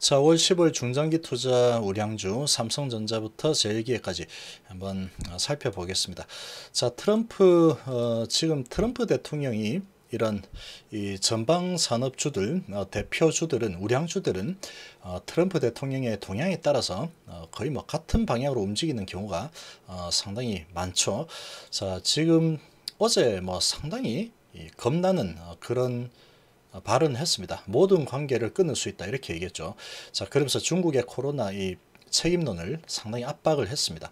자, 5월 10일 중장기 투자 우량주 삼성전자부터 제일기회까지 한번 어, 살펴보겠습니다. 자, 트럼프 어, 지금 트럼프 대통령이 이런 이 전방 산업주들 어, 대표주들은 우량주들은 어, 트럼프 대통령의 동향에 따라서 어, 거의 뭐 같은 방향으로 움직이는 경우가 어, 상당히 많죠. 자 지금 어제 뭐 상당히 겁나는 어, 그런 어, 발언했습니다. 모든 관계를 끊을 수 있다 이렇게 얘기했죠. 자 그러면서 중국의 코로나 이 책임론을 상당히 압박을 했습니다.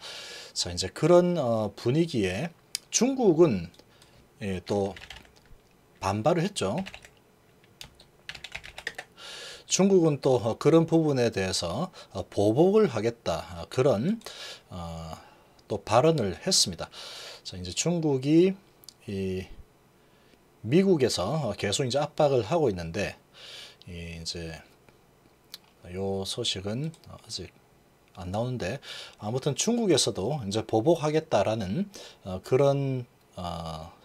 자 이제 그런 어, 분위기에 중국은 예, 또 반발을 했죠. 중국은 또 어, 그런 부분에 대해서 어, 보복을 하겠다 그런 어, 또 발언을 했습니다. 자 이제 중국이 이 미국에서 계속 이제 압박을 하고 있는데 이제 요 소식은 아직 안 나오는데 아무튼 중국에서도 이제 보복하겠다라는 어, 그런 어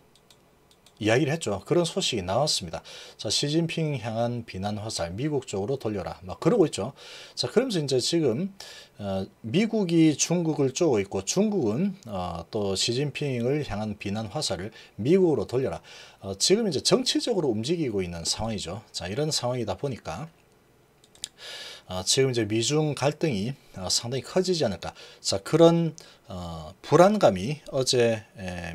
이야기를 했죠. 그런 소식이 나왔습니다. 자, 시진핑 향한 비난 화살 미국 쪽으로 돌려라. 막 그러고 있죠. 자, 그러면서 이제 지금 어, 미국이 중국을 쪼고 있고 중국은 어, 또 시진핑을 향한 비난 화살을 미국으로 돌려라. 어, 지금 이제 정치적으로 움직이고 있는 상황이죠. 자, 이런 상황이다 보니까 어, 지금 이제 미중 갈등이 어, 상당히 커지지 않을까. 자, 그런 어, 불안감이 어제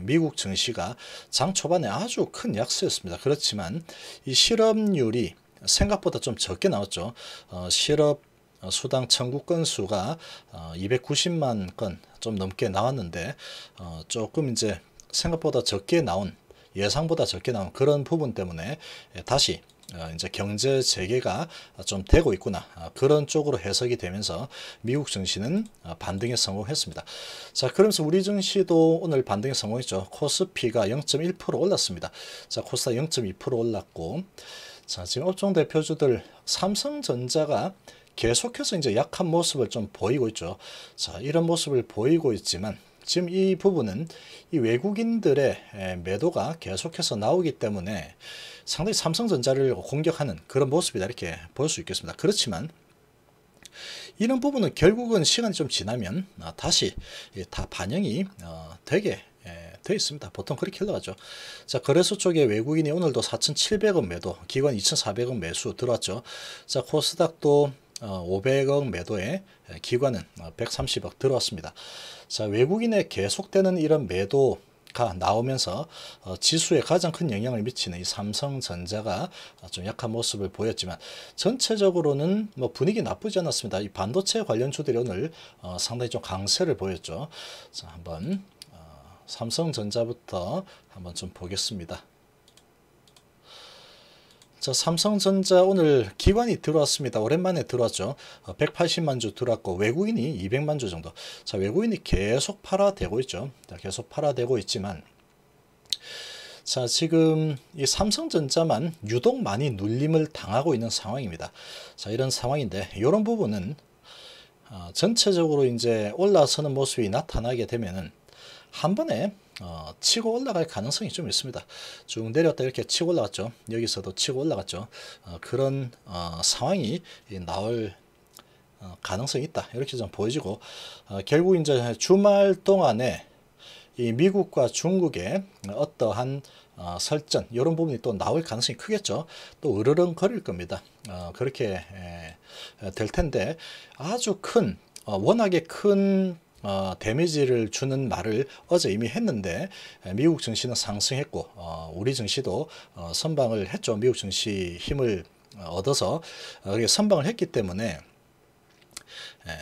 미국 증시가 장 초반에 아주 큰 약세였습니다. 그렇지만 이 실업률이 생각보다 좀 적게 나왔죠. 어, 실업 어, 수당 청구 건수가 어, 290만 건 좀 넘게 나왔는데 어, 조금 이제 생각보다 적게 나온 예상보다 적게 나온 그런 부분 때문에 다시 어, 이제 경제 재개가 좀 되고 있구나 어, 그런 쪽으로 해석이 되면서 미국 증시는 어, 반등에 성공했습니다. 자 그러면서 우리 증시도 오늘 반등에 성공했죠. 코스피가 0.1% 올랐습니다. 자 코스닥 0.2% 올랐고 자 지금 업종 대표주들 삼성전자가 계속해서 이제 약한 모습을 좀 보이고 있죠. 자, 이런 모습을 보이고 있지만 지금 이 부분은 이 외국인들의 매도가 계속해서 나오기 때문에 상당히 삼성전자를 공격하는 그런 모습이다 이렇게 볼 수 있겠습니다. 그렇지만 이런 부분은 결국은 시간이 좀 지나면 아, 다시 다 반영이 어, 되게 되어 있습니다. 보통 그렇게 흘러가죠. 자, 거래소 쪽에 외국인이 오늘도 4,700원 매도, 기관 2,400원 매수 들어왔죠. 자, 코스닥도 500억 어, 매도에 기관은 130억 어, 들어왔습니다. 자, 외국인의 계속되는 이런 매도 나오면서 어, 지수에 가장 큰 영향을 미치는 이 삼성전자가 좀 약한 모습을 보였지만 전체적으로는 뭐 분위기 나쁘지 않았습니다. 이 반도체 관련주들이 오늘 어, 상당히 좀 강세를 보였죠. 자, 한번 어, 삼성전자부터 한번 좀 보겠습니다. 자, 삼성전자 오늘 기관이 들어왔습니다. 오랜만에 들어왔죠. 180만 어, 주 들어왔고 외국인이 200만 주 정도. 자, 외국인이 계속 팔아대고 있죠. 계속 팔아대고 있지만 자 지금 이 삼성전자만 유독 많이 눌림을 당하고 있는 상황입니다. 자 이런 상황인데 이런 부분은 어, 전체적으로 이제 올라서는 모습이 나타나게 되면은 한 번에 어, 치고 올라갈 가능성이 좀 있습니다. 쭉 내렸다 이렇게 치고 올라갔죠. 여기서도 치고 올라갔죠. 어, 그런 어, 상황이 나올 어, 가능성이 있다. 이렇게 좀 보여지고 어, 결국 이제 주말 동안에 이 미국과 중국의 어떠한 어, 설전 이런 부분이 또 나올 가능성이 크겠죠. 또 으르렁거릴 겁니다. 그렇게 에, 될 텐데 아주 큰 워낙에 큰 어, 데미지를 주는 말을 어제 이미 했는데 미국 증시는 상승했고 어, 우리 증시도 어, 선방을 했죠. 미국 증시 힘을 어, 얻어서 어, 선방을 했기 때문에 에,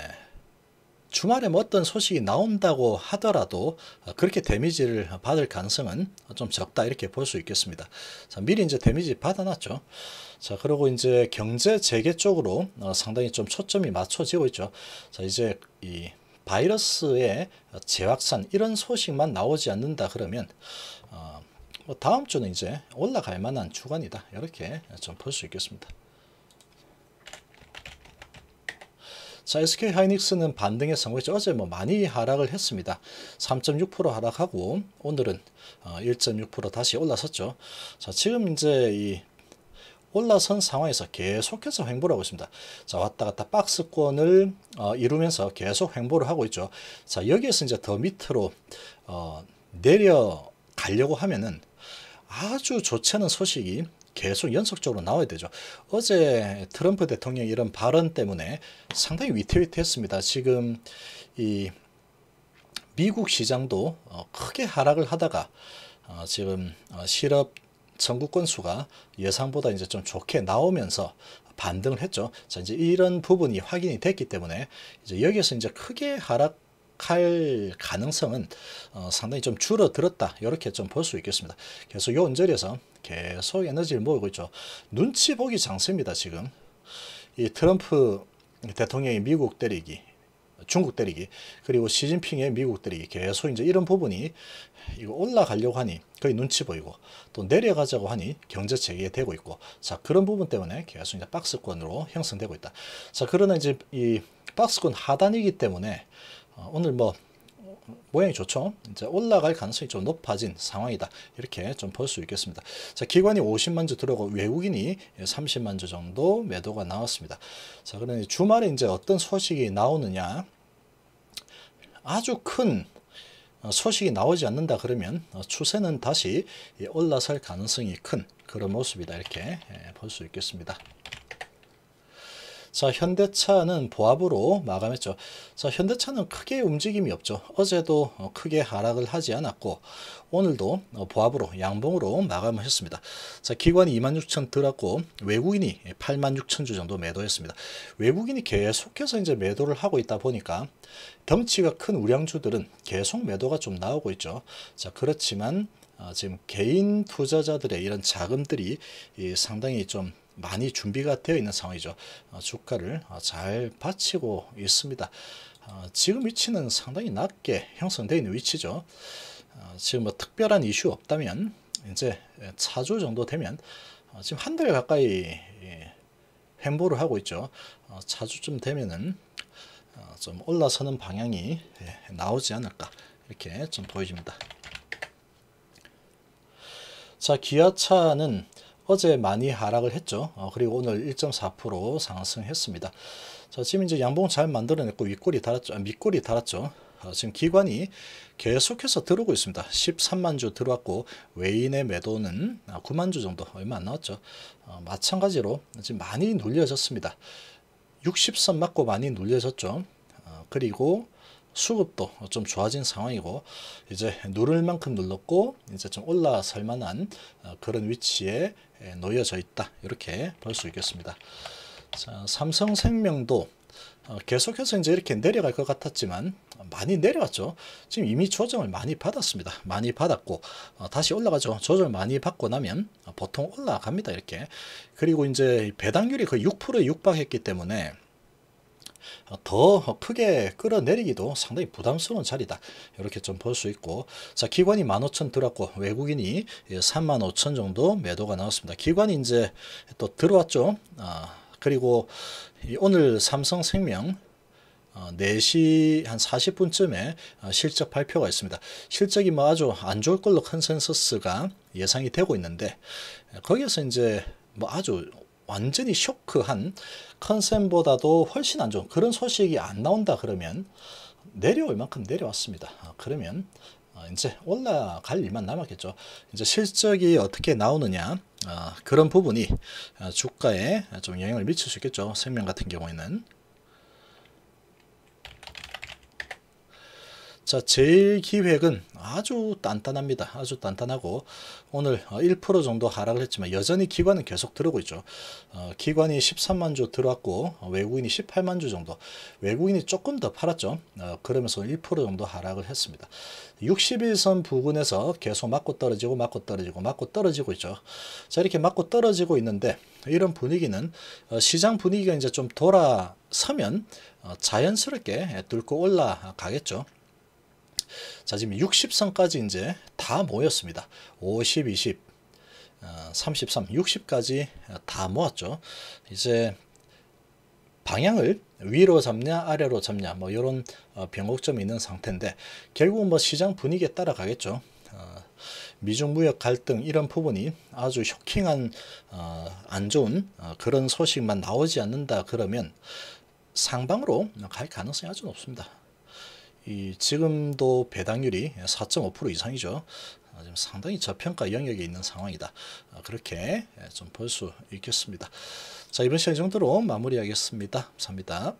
주말에 뭐 어떤 소식이 나온다고 하더라도 어, 그렇게 데미지를 받을 가능성은 좀 적다 이렇게 볼 수 있겠습니다. 자, 미리 이제 데미지 받아놨죠. 자, 그리고 이제 경제 재개 쪽으로 상당히 좀 초점이 맞춰지고 있죠. 자, 이제 이 바이러스의 재확산 이런 소식만 나오지 않는다 그러면 어, 뭐 다음 주는 이제 올라갈 만한 주간이다 이렇게 좀 볼 수 있겠습니다. 자, SK 하이닉스는 반등에 성공했죠. 어제 뭐 많이 하락을 했습니다. 3.6% 하락하고 오늘은 1.6% 어, 다시 올라섰죠. 자, 지금 이제 이 올라선 상황에서 계속해서 횡보를 하고 있습니다. 자 왔다 갔다 박스권을 어, 이루면서 계속 횡보를 하고 있죠. 자 여기에서 이제 더 밑으로 어, 내려가려고 하면은 아주 좋지 않은 소식이 계속 연속적으로 나와야 되죠. 어제 트럼프 대통령 이런 발언 때문에 상당히 위태위태했습니다. 지금 이 미국 시장도 어, 크게 하락을 하다가 어, 지금 어, 실업 전구권수가 예상보다 이제 좀 좋게 나오면서 반등을 했죠. 자, 이제 이런 부분이 확인이 됐기 때문에 이제 여기에서 이제 크게 하락 할 가능성은 어, 상당히 좀 줄어들었다 이렇게 좀 볼 수 있겠습니다 계속 요 언저리에서 계속 에너지를 모으고 있죠 눈치 보기 장세입니다 지금 이 트럼프 대통령이 미국 때리기 중국 때리기 그리고 시진핑의 미국 때리기 계속 이제 이런 부분이 이거 올라가려고 하니 거의 눈치 보이고 또 내려가자고 하니 경제 재개되고 있고 자 그런 부분 때문에 계속 이제 박스권으로 형성되고 있다 자 그러나 이제 이 박스권 하단이기 때문에 어, 오늘 뭐 모양이 좋죠. 이제 올라갈 가능성이 좀 높아진 상황이다. 이렇게 좀 볼 수 있겠습니다. 자, 기관이 50만 주 들어가고 외국인이 30만 주 정도 매도가 나왔습니다. 자, 그러니 주말에 이제 어떤 소식이 나오느냐? 아주 큰 어, 소식이 나오지 않는다 그러면 어, 추세는 다시 올라설 가능성이 큰 그런 모습이다 이렇게 예, 볼수 있겠습니다. 자, 현대차는 보합으로 마감했죠. 자, 현대차는 크게 움직임이 없죠. 어제도 어, 크게 하락을 하지 않았고 오늘도 어, 보합으로 양봉으로 마감을 했습니다. 자, 기관이 26,000 들었고 외국인이 86,000주 정도 매도했습니다. 외국인이 계속해서 이제 매도를 하고 있다 보니까 덩치가 큰 우량주들은 계속 매도가 좀 나오고 있죠. 자, 그렇지만 어, 지금 개인 투자자들의 이런 자금들이 상당히 좀 많이 준비가 되어 있는 상황이죠. 어, 주가를 어, 잘 받치고 있습니다. 어, 지금 위치는 상당히 낮게 형성되어 있는 위치죠. 지금 뭐 특별한 이슈 없다면 이제 차주 정도 되면 지금 한 달 가까이 예, 횡보를 하고 있죠. 차주쯤 되면은 좀 올라서는 방향이 예, 나오지 않을까 이렇게 좀 보여집니다. 자 기아차는 어제 많이 하락을 했죠. 어, 그리고 오늘 1.4% 상승했습니다. 자, 지금 이제 양봉 잘 만들어냈고 윗골이 달았죠. 아, 밑골이 달았죠. 어, 지금 기관이 계속해서 들어오고 있습니다. 13만 주 들어왔고 외인의 매도는 9만 아, 주 정도 얼마 안 나왔죠. 어, 마찬가지로 지금 많이 눌려졌습니다. 60선 맞고 많이 눌려졌죠. 그리고 수급도 좀 좋아진 상황이고 이제 누를 만큼 눌렀고 이제 좀 올라설 만한 어, 그런 위치에 놓여져 있다 이렇게 볼 수 있겠습니다. 자, 삼성생명도 어, 계속해서 이제 이렇게 내려갈 것 같았지만 많이 내려왔죠. 지금 이미 조정을 많이 받았습니다. 많이 받았고 어, 다시 올라가죠. 조절 많이 받고 나면 보통 올라갑니다. 이렇게. 그리고 이제 배당률이 거의 6%에 육박했기 때문에 더 크게 끌어내리기도 상당히 부담스러운 자리다. 이렇게 좀 볼 수 있고 자 기관이 15,000 들었고 외국인이 35,000 예, 정도 매도가 나왔습니다. 기관이 이제 또 들어왔죠. 아, 그리고 오늘 삼성생명 4시 어, 한 40분쯤에 어, 실적 발표가 있습니다. 실적이 뭐 아주 안 좋을 걸로 컨센서스가 예상이 되고 있는데 예, 거기에서 이제 뭐 아주 완전히 쇼크한 컨셉보다도 훨씬 안 좋은 그런 소식이 안 나온다 그러면 내려올 만큼 내려왔습니다. 아, 그러면 아, 이제 올라갈 일만 남았겠죠. 이제 실적이 어떻게 나오느냐 아, 그런 부분이 주가에 좀 영향을 미칠 수 있겠죠. 생명 같은 경우에는. 자, 제일 기획은 아주 단단합니다. 아주 단단하고 오늘 1% 어, 정도 하락을 했지만 여전히 기관은 계속 들어오고 있죠. 어, 기관이 13만 주 들어왔고 어, 외국인이 18만 주 정도 외국인이 조금 더 팔았죠. 어, 그러면서 1% 정도 하락을 했습니다. 6 0선 부근에서 계속 맞고 떨어지고 맞고 떨어지고 맞고 떨어지고 있죠. 자 이렇게 맞고 떨어지고 있는데 이런 분위기는 어, 시장 분위기가 이제 좀 돌아서면 자연스럽게 뚫고 올라가겠죠. 자 지금 60선까지 이제 다 모였습니다. 50, 20, 33, 60까지 다 모았죠. 이제 방향을 위로 잡냐 아래로 잡냐 뭐 이런 어, 변곡점이 있는 상태인데 결국 은뭐 시장 분위기에 따라가겠죠. 어, 미중 무역 갈등 이런 부분이 아주 쇼킹한 어, 안 좋은 어, 그런 소식만 나오지 않는다 그러면 상방으로 갈 가능성이 아주 높습니다. 이 지금도 배당률이 4.5% 이상이죠. 아, 지금 상당히 저평가 영역에 있는 상황이다. 아, 그렇게 예, 좀볼 수 있겠습니다. 자 이번 시간 정도로 마무리하겠습니다. 감사합니다.